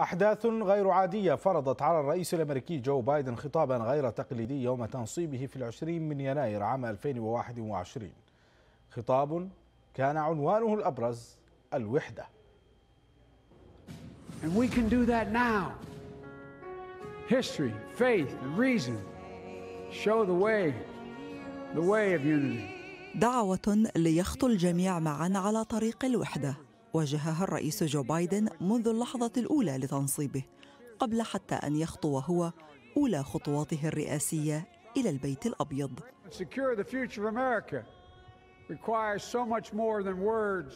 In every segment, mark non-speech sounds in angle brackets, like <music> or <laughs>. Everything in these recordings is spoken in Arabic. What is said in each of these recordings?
أحداث غير عادية فرضت على الرئيس الأمريكي جو بايدن خطابا غير تقليدي يوم تنصيبه في العشرين من يناير عام 2021 خطاب كان عنوانه الأبرز الوحدة And we can do that now. History, faith, and reason show the way, the way of unity. دعوة ليخطو الجميع معا على طريق الوحده واجهها الرئيس جو بايدن منذ اللحظة الأولى لتنصيبه قبل حتى أن يخطو هو أولى خطواته الرئاسية إلى البيت الأبيض requires so much more than words.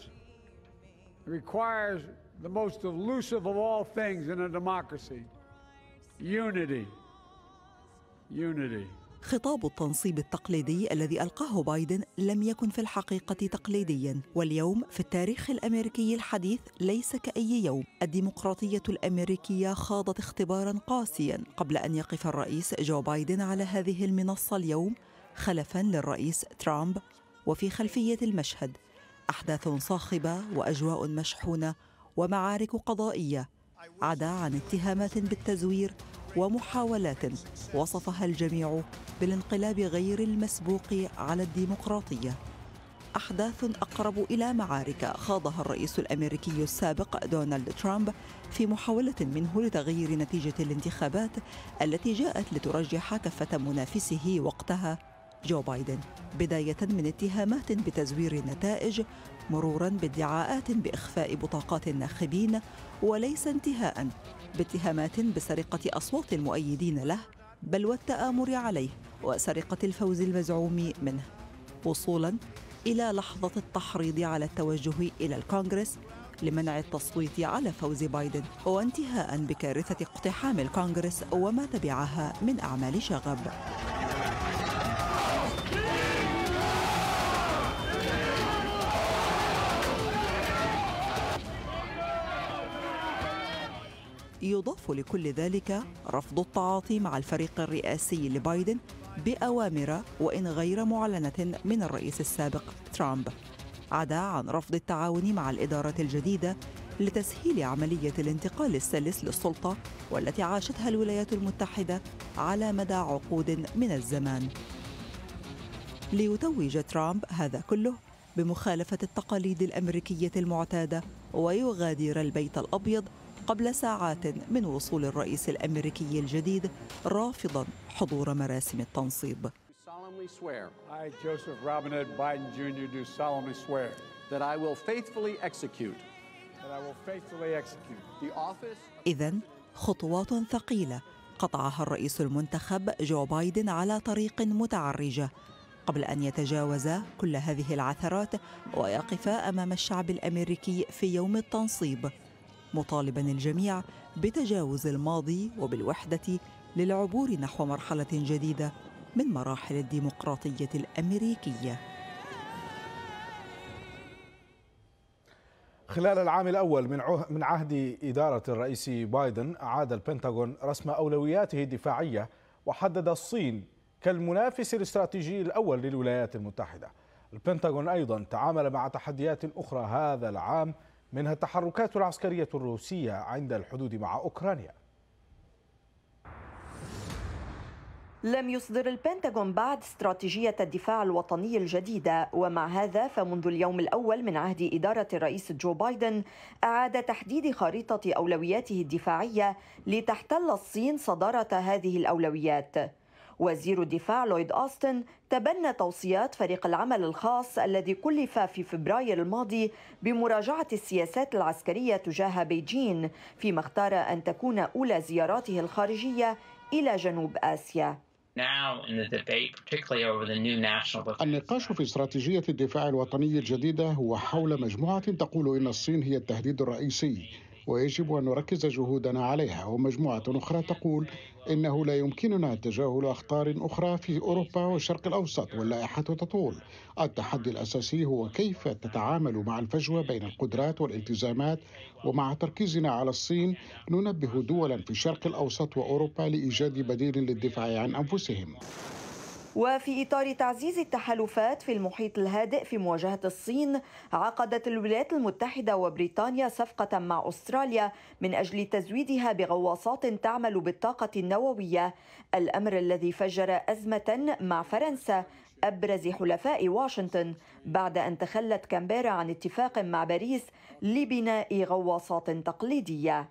It requires the most elusive of all things in a democracy unity. Unity. خطاب التنصيب التقليدي الذي ألقاه بايدن لم يكن في الحقيقة تقليديا واليوم في التاريخ الأمريكي الحديث ليس كأي يوم الديمقراطية الأمريكية خاضت اختبارا قاسيا قبل أن يقف الرئيس جو بايدن على هذه المنصة اليوم خلفا للرئيس ترامب وفي خلفية المشهد أحداث صاخبة وأجواء مشحونة ومعارك قضائية عدا عن اتهامات بالتزوير ومحاولات وصفها الجميع بالانقلاب غير المسبوق على الديمقراطيه احداث اقرب الى معارك خاضها الرئيس الامريكي السابق دونالد ترامب في محاوله منه لتغيير نتيجه الانتخابات التي جاءت لترجح كفه منافسه وقتها جو بايدن بدايه من اتهامات بتزوير النتائج مرورا بادعاءات باخفاء بطاقات الناخبين وليس انتهاء باتهامات بسرقة أصوات المؤيدين له بل والتآمر عليه وسرقة الفوز المزعوم منه وصولا إلى لحظة التحريض على التوجه إلى الكونغرس لمنع التصويت على فوز بايدن وانتهاء بكارثة اقتحام الكونغرس وما تبعها من أعمال شغب. يضاف لكل ذلك رفض التعاطي مع الفريق الرئاسي لبايدن بأوامر وإن غير معلنة من الرئيس السابق ترامب عدا عن رفض التعاون مع الإدارة الجديدة لتسهيل عملية الانتقال السلس للسلطة والتي عاشتها الولايات المتحدة على مدى عقود من الزمان ليتوج ترامب هذا كله بمخالفة التقاليد الأمريكية المعتادة ويغادر البيت الأبيض قبل ساعات من وصول الرئيس الامريكي الجديد رافضا حضور مراسم التنصيب إذا خطوات ثقيلة قطعها الرئيس المنتخب جو بايدن على طريق متعرجة قبل أن يتجاوز كل هذه العثرات ويقف أمام الشعب الأمريكي في يوم التنصيب مطالبا الجميع بتجاوز الماضي وبالوحده للعبور نحو مرحله جديده من مراحل الديمقراطيه الامريكيه خلال العام الأول من من عهد إدارة الرئيس بايدن أعاد البنتاغون رسم أولوياته الدفاعية وحدد الصين كالمنافس الاستراتيجي الأول للولايات المتحدة البنتاغون أيضا تعامل مع تحديات أخرى هذا العام منها التحركات العسكرية الروسية عند الحدود مع أوكرانيا لم يصدر البنتاغون بعد استراتيجية الدفاع الوطني الجديدة ومع هذا فمنذ اليوم الأول من عهد إدارة الرئيس جو بايدن أعاد تحديد خريطة أولوياته الدفاعية لتحتل الصين صدارة هذه الأولويات وزير الدفاع لويد أوستن تبنى توصيات فريق العمل الخاص الذي كلف في فبراير الماضي بمراجعة السياسات العسكرية تجاه بيجين فيما اختار أن تكون أولى زياراته الخارجية إلى جنوب آسيا النقاش في استراتيجية الدفاع الوطني الجديدة هو حول مجموعة تقول إن الصين هي التهديد الرئيسي ويجب أن نركز جهودنا عليها ومجموعة أخرى تقول إنه لا يمكننا تجاهل أخطار أخرى في أوروبا والشرق الأوسط واللائحة تطول التحدي الأساسي هو كيف تتعامل مع الفجوة بين القدرات والالتزامات ومع تركيزنا على الصين ننبه دولا في الشرق الأوسط وأوروبا لإيجاد بديل للدفاع عن أنفسهم وفي إطار تعزيز التحالفات في المحيط الهادئ في مواجهة الصين عقدت الولايات المتحدة وبريطانيا صفقة مع أستراليا من أجل تزويدها بغواصات تعمل بالطاقة النووية الأمر الذي فجر أزمة مع فرنسا أبرز حلفاء واشنطن بعد أن تخلت كامبيرا عن اتفاق مع باريس لبناء غواصات تقليدية.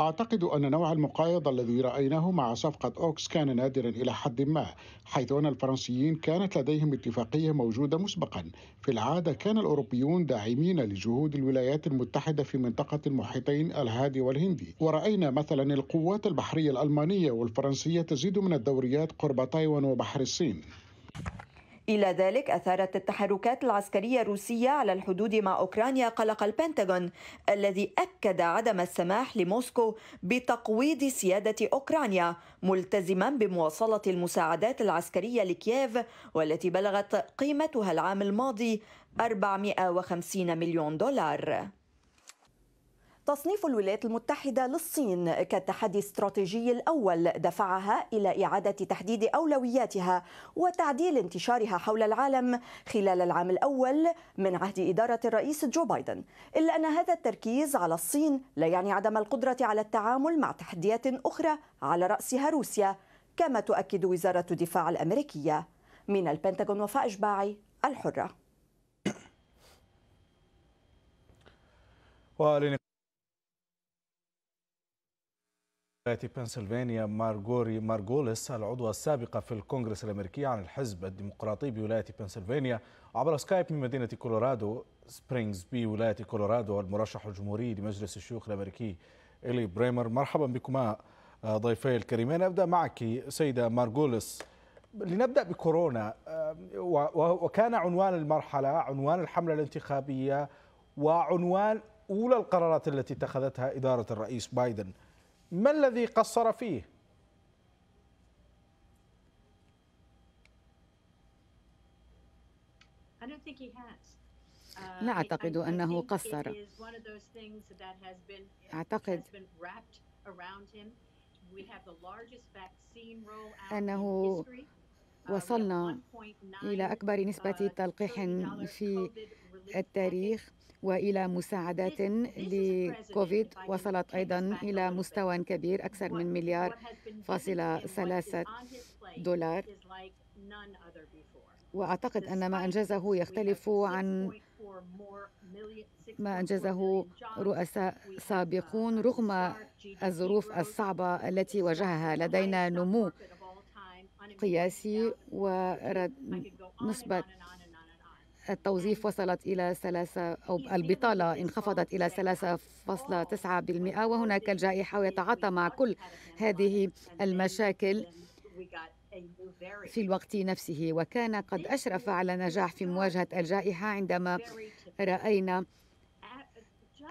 أعتقد أن نوع المقايضة الذي رأيناه مع صفقة أوكس كان نادرا إلى حد ما حيث أن الفرنسيين كانت لديهم اتفاقية موجودة مسبقا في العادة كان الأوروبيون داعمين لجهود الولايات المتحدة في منطقة المحيطين الهادي والهندي ورأينا مثلا القوات البحرية الألمانية والفرنسية تزيد من الدوريات قرب تايوان وبحر الصين إلى ذلك أثارت التحركات العسكرية الروسية على الحدود مع أوكرانيا قلق البنتاغون الذي أكد عدم السماح لموسكو بتقويض سيادة أوكرانيا ملتزما بمواصلة المساعدات العسكرية لكييف والتي بلغت قيمتها العام الماضي 450 مليون دولار تصنيف الولايات المتحدة للصين كالتحدي الاستراتيجي الأول دفعها إلى إعادة تحديد أولوياتها وتعديل انتشارها حول العالم خلال العام الأول من عهد إدارة الرئيس جو بايدن إلا أن هذا التركيز على الصين لا يعني عدم القدرة على التعامل مع تحديات أخرى على رأسها روسيا كما تؤكد وزارة الدفاع الأمريكية من البنتاغون وفاء إشباعي الحرة ولايه بنسلفانيا مارغوري مارغوليس العضوة السابقة في الكونغرس الأمريكي عن الحزب الديمقراطي بولاية بنسلفانيا عبر سكايب من مدينة كولورادو سبرينغز بولاية كولورادو المرشح الجمهوري لمجلس الشيوخ الأمريكي إلي بريمر مرحبا بكما آه، ضيفي الكريمين أبدأ معك سيدة مارغوليس لنبدأ بكورونا آه، وكان عنوان المرحلة عنوان الحملة الانتخابية وعنوان أولى القرارات التي اتخذتها إدارة الرئيس بايدن ما الذي قصر فيه uh, لا أعتقد أنه قصر أعتقد أنه uh, وصلنا إلى أكبر نسبة uh, تلقيح في التاريخ والى مساعدات لكوفيد وصلت ايضا الى مستوى كبير اكثر من مليار فاصله ثلاثه دولار واعتقد ان ما انجزه يختلف عن ما انجزه رؤساء سابقون رغم الظروف الصعبه التي واجهها لدينا نمو قياسي ونسبه التوظيف وصلت إلى ثلاثة أو البطالة انخفضت إلى 3.9% وهناك الجائحة ويتعاطى مع كل هذه المشاكل في الوقت نفسه وكان قد أشرف على نجاح في مواجهة الجائحة عندما رأينا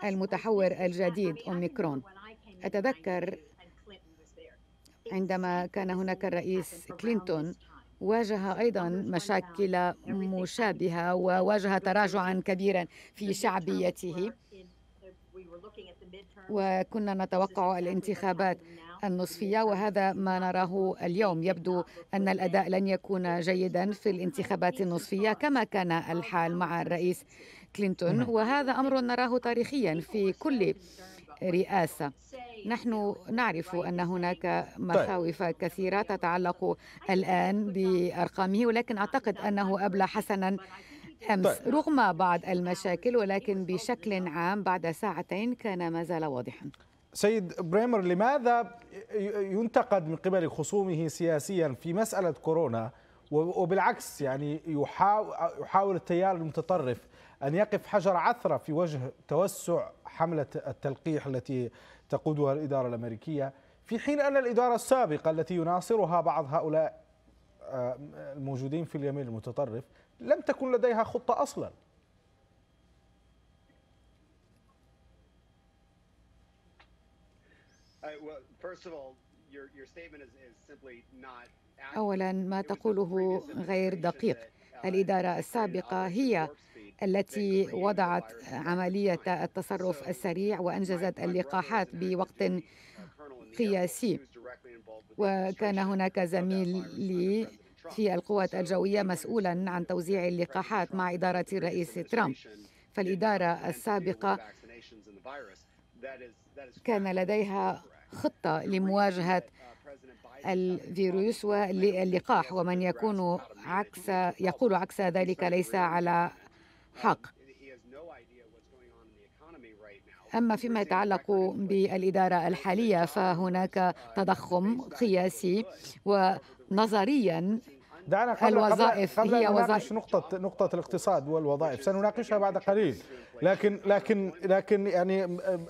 المتحور الجديد أوميكرون أتذكر عندما كان هناك الرئيس كلينتون واجه أيضا مشاكل مشابهة وواجه تراجعا كبيرا في شعبيته وكنا نتوقع الانتخابات النصفية وهذا ما نراه اليوم يبدو أن الأداء لن يكون جيدا في الانتخابات النصفية كما كان الحال مع الرئيس كلينتون وهذا أمر نراه تاريخيا في كل رئاسة نحن نعرف أن هناك طيب. مخاوف كثيرة تتعلق الآن بأرقامه ولكن أعتقد أنه أبلى حسنا أمس طيب. رغم بعض المشاكل ولكن بشكل عام بعد ساعتين كان ما زال واضحا سيد بريمر لماذا ينتقد من قبل خصومه سياسيا في مسألة كورونا وبالعكس يعني يحاول التيار المتطرف أن يقف حجر عثرة في وجه توسع حملة التلقيح التي تقودها الإدارة الأمريكية في حين أن الإدارة السابقة التي يناصرها بعض هؤلاء آه، الموجودين في اليمين المتطرف لم تكن لديها خطة أصلا uh, أولا ما تقوله غير دقيق uh, الإدارة السابقة هي التي وضعت عملية التصرف السريع وأنجزت اللقاحات بوقت قياسي وكان هناك زميل لي في القوات الجوية مسؤولا عن توزيع اللقاحات مع إدارة الرئيس ترامب فالإدارة السابقة كان لديها خطة لمواجهة الفيروس واللقاح ومن يكون عكس يقول عكس ذلك ليس على حق أما فيما يتعلق بالإدارة الحالية فهناك تضخم قياسي ونظريا دعنا قبل الوظائف قبل, هي وظائف نقطة نقطة الاقتصاد والوظائف سنناقشها بعد قليل لكن لكن لكن يعني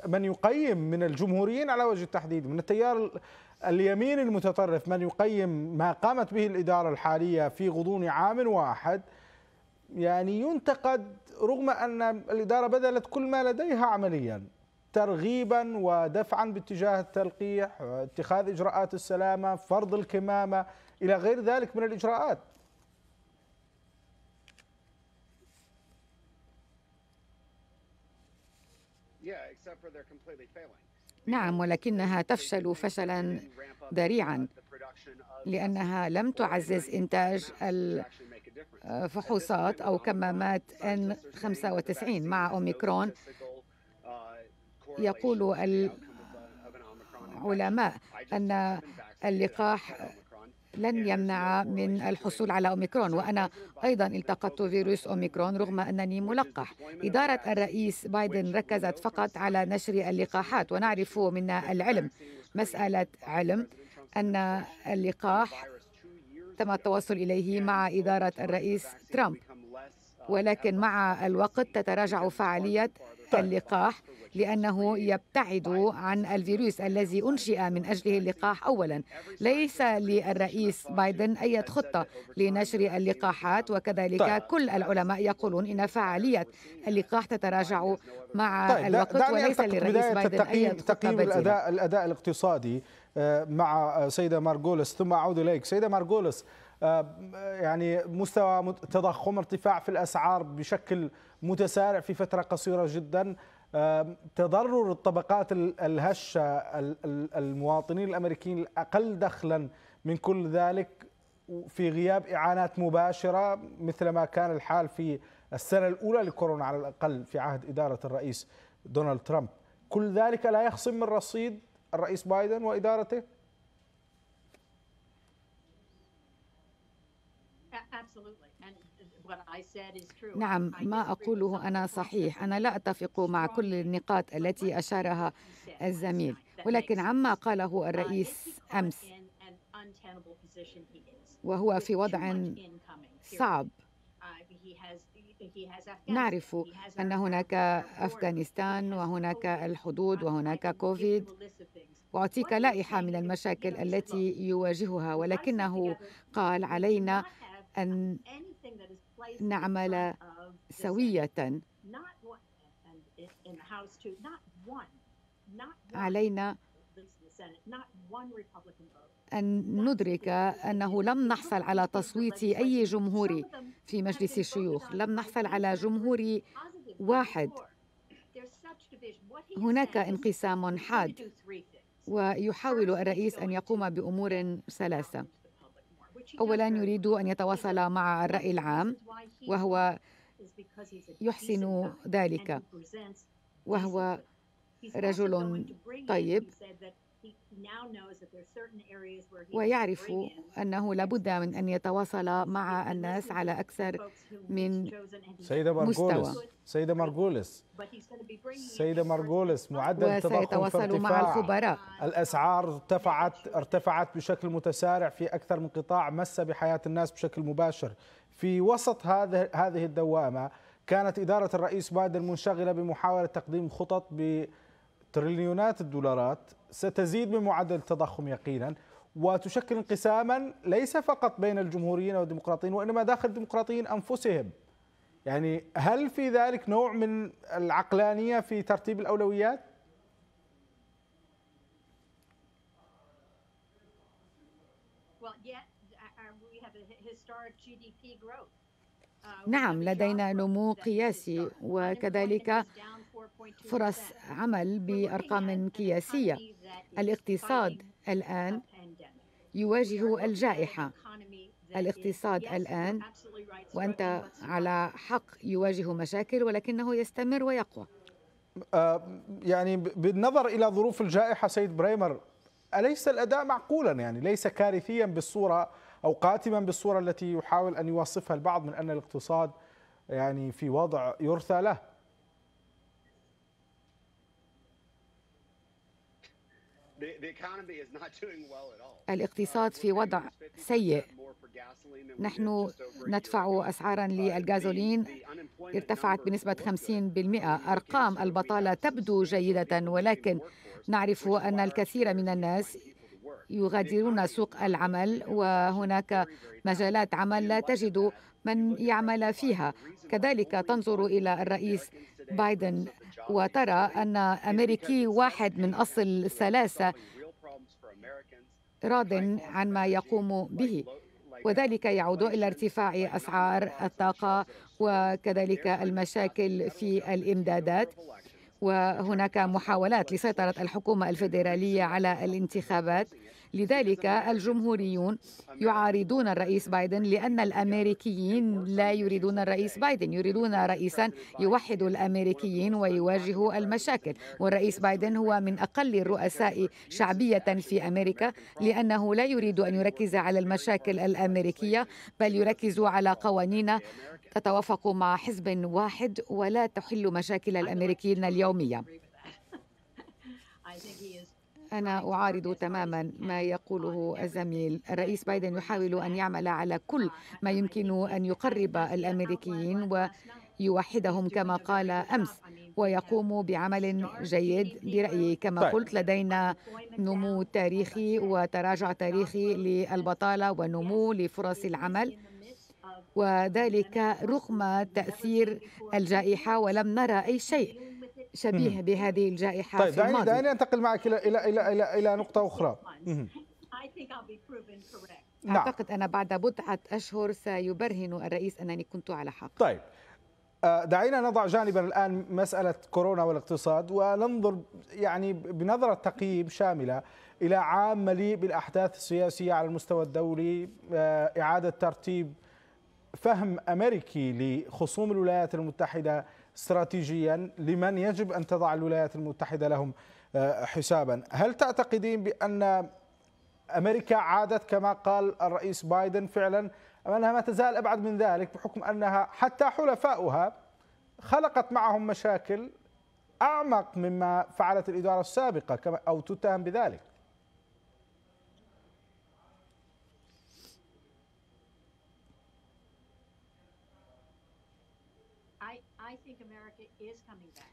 من يقيم من الجمهوريين على وجه التحديد من التيار اليمين المتطرف من يقيم ما قامت به الإدارة الحالية في غضون عام واحد يعني ينتقد رغم أن الإدارة بذلت كل ما لديها عمليا ترغيبا ودفعا باتجاه التلقيح اتخاذ إجراءات السلامة فرض الكمامة إلى غير ذلك من الإجراءات نعم ولكنها تفشل فشلا ذريعا لأنها لم تعزز إنتاج فحوصات أو كمامات N95 مع أوميكرون يقول العلماء أن اللقاح لن يمنع من الحصول على أوميكرون وأنا أيضا التقطت فيروس أوميكرون رغم أنني ملقح إدارة الرئيس بايدن ركزت فقط على نشر اللقاحات ونعرف من العلم مسألة علم أن اللقاح تم التوصل اليه مع اداره الرئيس ترامب ولكن مع الوقت تتراجع فعاليه اللقاح لأنه يبتعد عن الفيروس الذي أنشئ من أجله اللقاح أولا ليس للرئيس بايدن أي خطة لنشر اللقاحات وكذلك طيب. كل العلماء يقولون إن فعالية اللقاح تتراجع مع طيب. الوقت وليس للرئيس بايدن أي تقييم الأداء, الأداء الاقتصادي آه، مع آه، سيده مارغولس ثم اعود اليك سيده مارغولس آه، يعني مستوى تضخم ارتفاع في الاسعار بشكل متسارع في فتره قصيره جدا تضرر الطبقات الهشه المواطنين الامريكيين الاقل دخلا من كل ذلك في غياب اعانات مباشره مثل ما كان الحال في السنه الاولى لكورونا على الاقل في عهد اداره الرئيس دونالد ترامب كل ذلك لا يخصم من رصيد الرئيس بايدن وادارته؟ نعم ما أقوله أنا صحيح أنا لا أتفق مع كل النقاط التي أشارها الزميل ولكن عما قاله uh, الرئيس أمس وهو في وضع صعب نعرف أن هناك أفغانستان وهناك الحدود وهناك كوفيد وأعطيك لائحة من المشاكل التي يواجهها ولكنه قال علينا أن نعمل سوية علينا أن ندرك أنه لم نحصل على تصويت أي جمهوري في مجلس الشيوخ لم نحصل على جمهوري واحد هناك انقسام حاد ويحاول الرئيس أن يقوم بأمور ثلاثة أولا يريد أن يتواصل مع الرأي العام وهو يحسن ذلك وهو رجل طيب ويعرف أنه لابد من أن يتواصل مع الناس على أكثر من سيدة مستوى سيدة مرجولس سيدة مرجولس معدل وسيتواصل مع الخبراء الأسعار ارتفعت ارتفعت بشكل متسارع في أكثر من قطاع مس بحياة الناس بشكل مباشر في وسط هذه هذه الدوامة كانت إدارة الرئيس بايدن منشغلة بمحاولة تقديم خطط ب تريليونات الدولارات ستزيد من معدل التضخم يقينا وتشكل انقساما ليس فقط بين الجمهوريين والديمقراطيين وانما داخل الديمقراطيين انفسهم. يعني هل في ذلك نوع من العقلانيه في ترتيب الاولويات؟ uh, نعم لدينا نمو قياسي وكذلك فرص عمل بارقام قياسيه الاقتصاد الان يواجه الجائحه الاقتصاد الان وانت على حق يواجه مشاكل ولكنه يستمر ويقوى يعني بالنظر الى ظروف الجائحه سيد بريمر اليس الاداء معقولا يعني ليس كارثيا بالصوره او قاتما بالصوره التي يحاول ان يوصفها البعض من ان الاقتصاد يعني في وضع يرثى له <laughs> <laughs> الاقتصاد في وضع سيء نحن ندفع أسعارا للغازولين ارتفعت بنسبة 50% أرقام البطالة تبدو جيدة ولكن نعرف أن الكثير من الناس يغادرون سوق العمل وهناك مجالات عمل لا تجد من يعمل فيها كذلك تنظر إلى الرئيس بايدن وترى أن أمريكي واحد من أصل ثلاثة راض عن ما يقوم به وذلك يعود إلى ارتفاع أسعار الطاقة وكذلك المشاكل في الإمدادات وهناك محاولات لسيطرة الحكومة الفيدرالية على الانتخابات لذلك الجمهوريون يعارضون الرئيس بايدن لأن الأمريكيين لا يريدون الرئيس بايدن يريدون رئيسا يوحد الأمريكيين ويواجه المشاكل والرئيس بايدن هو من أقل الرؤساء شعبية في أمريكا لأنه لا يريد أن يركز على المشاكل الأمريكية بل يركز على قوانين تتوافق مع حزب واحد ولا تحل مشاكل الامريكيين اليوميه <laughs> أنا أعارض تماما ما يقوله الزميل الرئيس بايدن يحاول أن يعمل على كل ما يمكن أن يقرب الأمريكيين ويوحدهم كما قال أمس ويقوم بعمل جيد برأيي كما طيب. قلت لدينا نمو تاريخي وتراجع تاريخي للبطالة ونمو لفرص العمل وذلك رغم تأثير الجائحة ولم نرى أي شيء شبيه بهذه الجائحة طيب في الماضي دعني أنتقل معك إلى إلى إلى إلى, إلى نقطة أخرى نعم. أعتقد أن بعد بضعة أشهر سيبرهن الرئيس أنني كنت على حق طيب آه، دعينا نضع جانبا الآن مسألة كورونا والاقتصاد وننظر يعني بنظرة تقييم شاملة إلى عام مليء بالأحداث السياسية على المستوى الدولي آه، إعادة ترتيب فهم أمريكي لخصوم الولايات المتحدة استراتيجيا لمن يجب أن تضع الولايات المتحدة لهم آه، حسابا هل تعتقدين بأن أمريكا عادت كما قال الرئيس بايدن فعلا أم أنها ما تزال أبعد من ذلك بحكم أنها حتى حلفاؤها خلقت معهم مشاكل أعمق مما فعلت الإدارة السابقة أو تتهم بذلك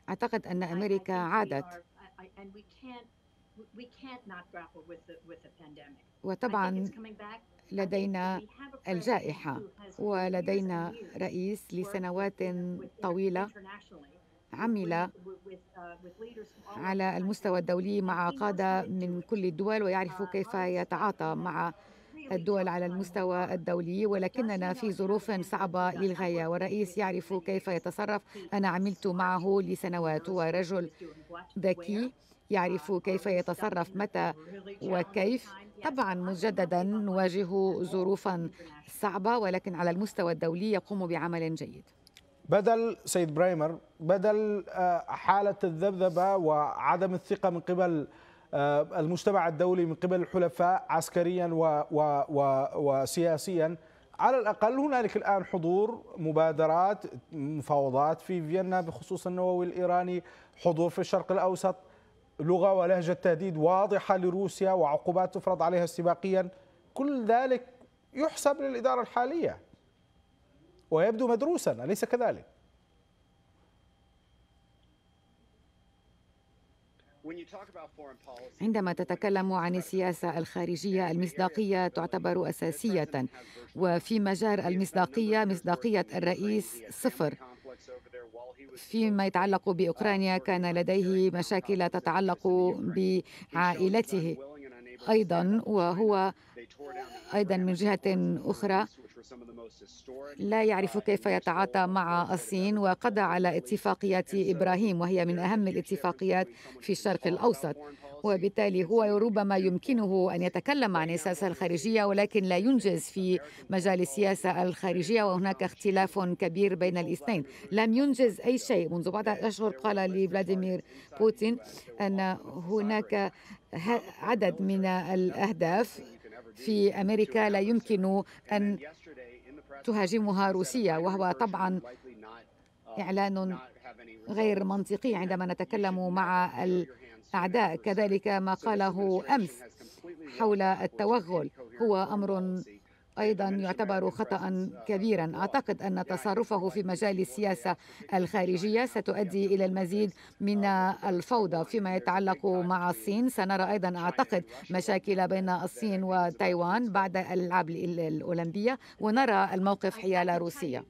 أعتقد أن أمريكا عادت وطبعا لدينا الجائحة ولدينا رئيس لسنوات طويلة عمل uh, على المستوى الدولي مع قادة من كل الدول ويعرف uh, كيف يتعاطى مع الدول على المستوى الدولي ولكننا في ظروف صعبة للغاية والرئيس يعرف كيف يتصرف أنا عملت معه لسنوات هو رجل ذكي يعرف كيف يتصرف متى وكيف طبعا مجددا نواجه ظروفا صعبة ولكن على المستوى الدولي يقوم بعمل جيد بدل سيد برايمر بدل آه، حالة الذبذبة وعدم الثقة من قبل آه، المجتمع الدولي من قبل الحلفاء عسكريا و و وسياسيا على الأقل هنالك الآن حضور مبادرات مفاوضات في فيينا بخصوص النووي الإيراني حضور في الشرق الأوسط لغة ولهجة تهديد واضحة لروسيا وعقوبات تفرض عليها استباقيا كل ذلك يحسب للإدارة الحالية ويبدو مدروسا أليس كذلك؟ عندما تتكلم عن السياسة الخارجية المصداقية تعتبر أساسية وفي مجال المصداقية مصداقية الرئيس صفر فيما يتعلق uh, بأوكرانيا كان لديه مشاكل تتعلق بعائلته أيضا وهو أيضا من جهة أخرى لا يعرف كيف يتعاطى مع الصين وقضى على اتفاقية إبراهيم وهي من أهم الاتفاقيات في الشرق الأوسط وبالتالي هو ربما يمكنه أن يتكلم عن السياسة الخارجية ولكن لا ينجز في مجال السياسة الخارجية وهناك اختلاف كبير بين الاثنين لم ينجز أي شيء منذ بعض أشهر قال لفلاديمير بوتين أن هناك عدد من الأهداف في أمريكا لا يمكن أن تهاجمها روسيا وهو طبعا إعلان غير منطقي عندما نتكلم مع الأعداء كذلك ما قاله أمس حول التوغل هو أمر ايضا يعتبر خطا كبيرا اعتقد ان تصرفه في مجال السياسه الخارجيه ستؤدي الى المزيد من الفوضى فيما يتعلق مع الصين سنرى ايضا اعتقد مشاكل بين الصين وتايوان بعد الالعاب الاولمبيه ونرى الموقف حيال روسيا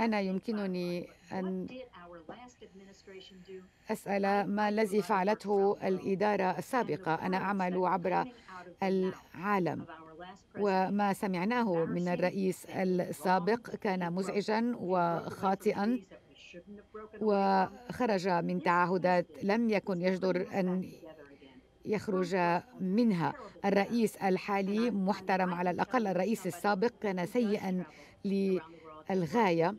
أنا يمكنني أن أسأل ما الذي فعلته الإدارة السابقة أنا أعمل عبر العالم وما سمعناه من الرئيس السابق كان مزعجا وخاطئا وخرج من تعهدات لم يكن يجدر أن يخرج منها الرئيس الحالي محترم على الأقل الرئيس السابق كان سيئا الغاية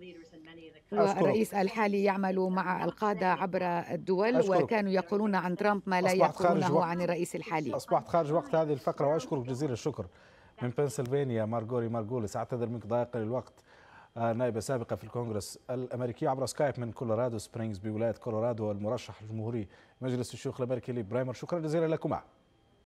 الرئيس الحالي يعمل مع القادة عبر الدول أشكرك. وكانوا يقولون عن ترامب ما لا يقولونه عن الرئيس الحالي أصبحت خارج وقت هذه الفقرة وأشكرك جزيل الشكر من بنسلفانيا مارغوري مارغوليس أعتذر منك ضائقة للوقت آه، نائبة سابقة في الكونغرس الأمريكية عبر سكايب من كولورادو سبرينغز بولاية كولورادو المرشح الجمهوري مجلس الشيوخ الأمريكي لبرايمر شكرا جزيلا لكما